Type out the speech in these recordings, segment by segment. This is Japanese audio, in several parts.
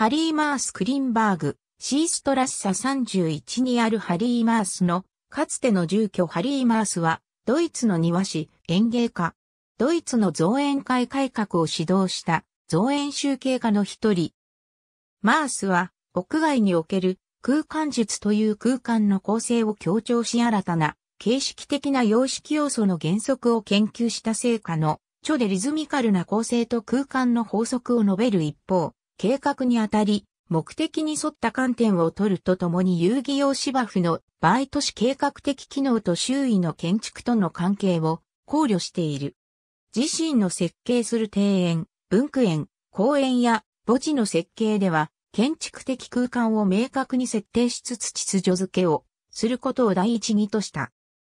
ハリーマース・クリンバーグ、シーストラッサ31にあるハリーマースの、かつての住居ハリーマースは、ドイツの庭師、園芸家、ドイツの造園会改革を指導した造園集計家の一人。マースは、屋外における空間術という空間の構成を強調し新たな形式的な様式要素の原則を研究した成果の、著でリズミカルな構成と空間の法則を述べる一方、計画にあたり、目的に沿った観点を取るとともに遊戯用芝生の倍都市計画的機能と周囲の建築との関係を考慮している。自身の設計する庭園、文句園、公園や墓地の設計では、建築的空間を明確に設定しつつ秩序づけをすることを第一義とした。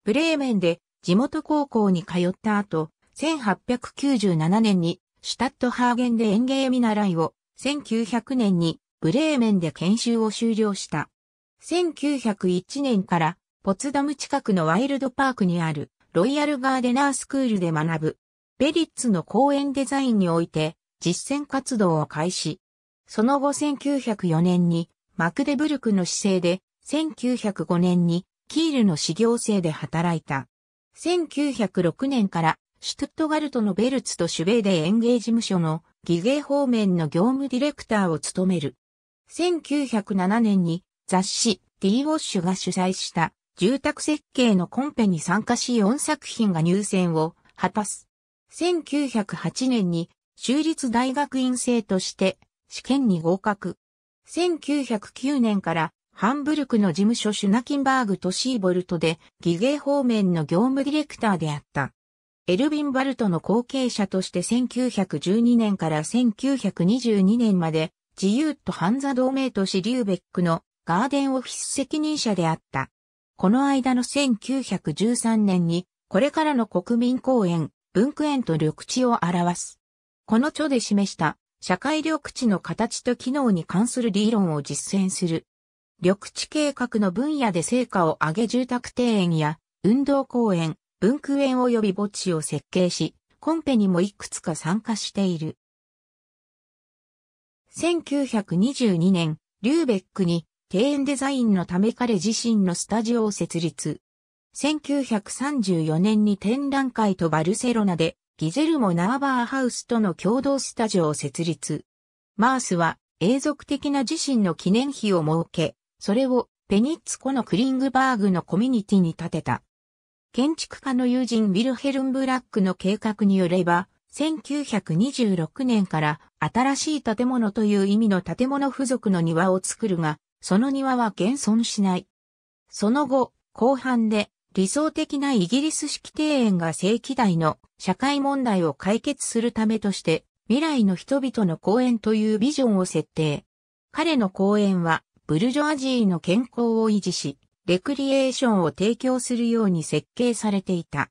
ブレーメンで地元高校に通った後、1897年にシュタットハーゲンで園芸見習いを1900年にブレーメンで研修を終了した。1901年からポツダム近くのワイルドパークにあるロイヤルガーデナースクールで学ぶベリッツの公園デザインにおいて実践活動を開始。その後1904年にマクデブルクの姿勢で1905年にキールの修行生で働いた。1906年からシュトゥットガルトのベルツとシュベーデ園芸事務所の技芸方面の業務ディレクターを務める。1907年に雑誌 D ウォッシュが主催した住宅設計のコンペに参加し4作品が入選を果たす。1908年に州立大学院生として試験に合格。1909年からハンブルクの事務所シュナキンバーグとシーボルトで技芸方面の業務ディレクターであった。エルヴィン・バルトの後継者として1912年から1922年まで自由とハンザ同盟都市リューベックのガーデンオフィス責任者であった。この間の1913年にこれからの国民公園、文句園と緑地を表す。この著で示した社会緑地の形と機能に関する理論を実践する。緑地計画の分野で成果を上げ住宅庭園や運動公園、文句園及び墓地を設計し、コンペにもいくつか参加している。1922年、リューベックに庭園デザインのため彼自身のスタジオを設立。1934年に展覧会とバルセロナでギゼルモ・ナーバーハウスとの共同スタジオを設立。マースは永続的な自身の記念碑を設け、それをペニッツコのクリングバーグのコミュニティに建てた。建築家の友人ウィルヘルン・ブラックの計画によれば、1926年から新しい建物という意味の建物付属の庭を作るが、その庭は現存しない。その後、後半で理想的なイギリス式庭園が正規代の社会問題を解決するためとして、未来の人々の公園というビジョンを設定。彼の公園は、ブルジョアジーの健康を維持し、レクリエーションを提供するように設計されていた。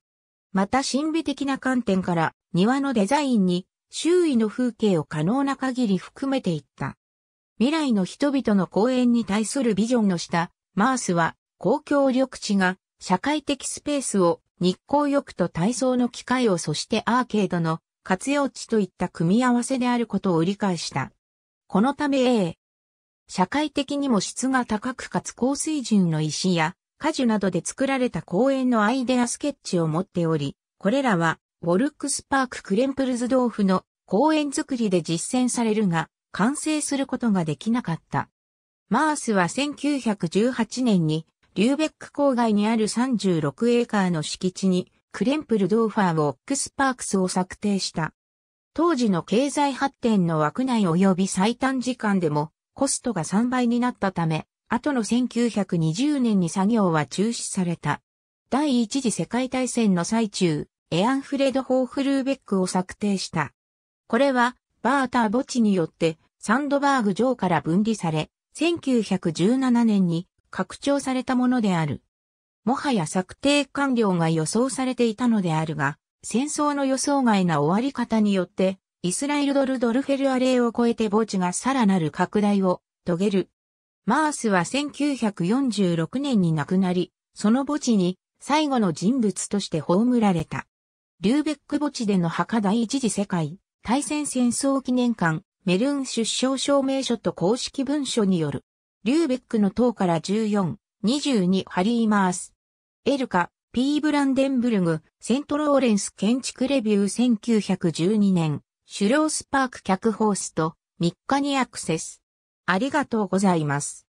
また神秘的な観点から庭のデザインに周囲の風景を可能な限り含めていった。未来の人々の公園に対するビジョンの下、マースは公共緑地が社会的スペースを日光浴と体操の機会をそしてアーケードの活用地といった組み合わせであることを理解した。このため A、社会的にも質が高くかつ高水準の石や果樹などで作られた公園のアイデアスケッチを持っており、これらはウォルクスパーククレンプルズドーフの公園作りで実践されるが、完成することができなかった。マースは1918年にリューベック郊外にある36エーカーの敷地にクレンプルドーファーウォックスパークスを策定した。当時の経済発展の枠内及び最短時間でもコストが3倍になったため、後の1920年に作業は中止された。第一次世界大戦の最中、エアンフレド・ホーフルーベックを策定した。これは、バーター墓地によってサンドバーグ城から分離され、1917年に拡張されたものである。もはや策定完了が予想されていたのであるが、戦争の予想外な終わり方によってイスラエルドルドルフェルアレイを超えて墓地がさらなる拡大を遂げる。マースは1946年に亡くなり、その墓地に最後の人物として葬られた。リューベック墓地での墓第一次世界大戦戦争記念館メルン出生証明書と公式文書による。リューベックの塔から14、22ハリーマース。エルカ、P. ブランデンブルグ、セントローレンス建築レビュー1912年。狩猟スパーク客ホースト3日にアクセス。ありがとうございます。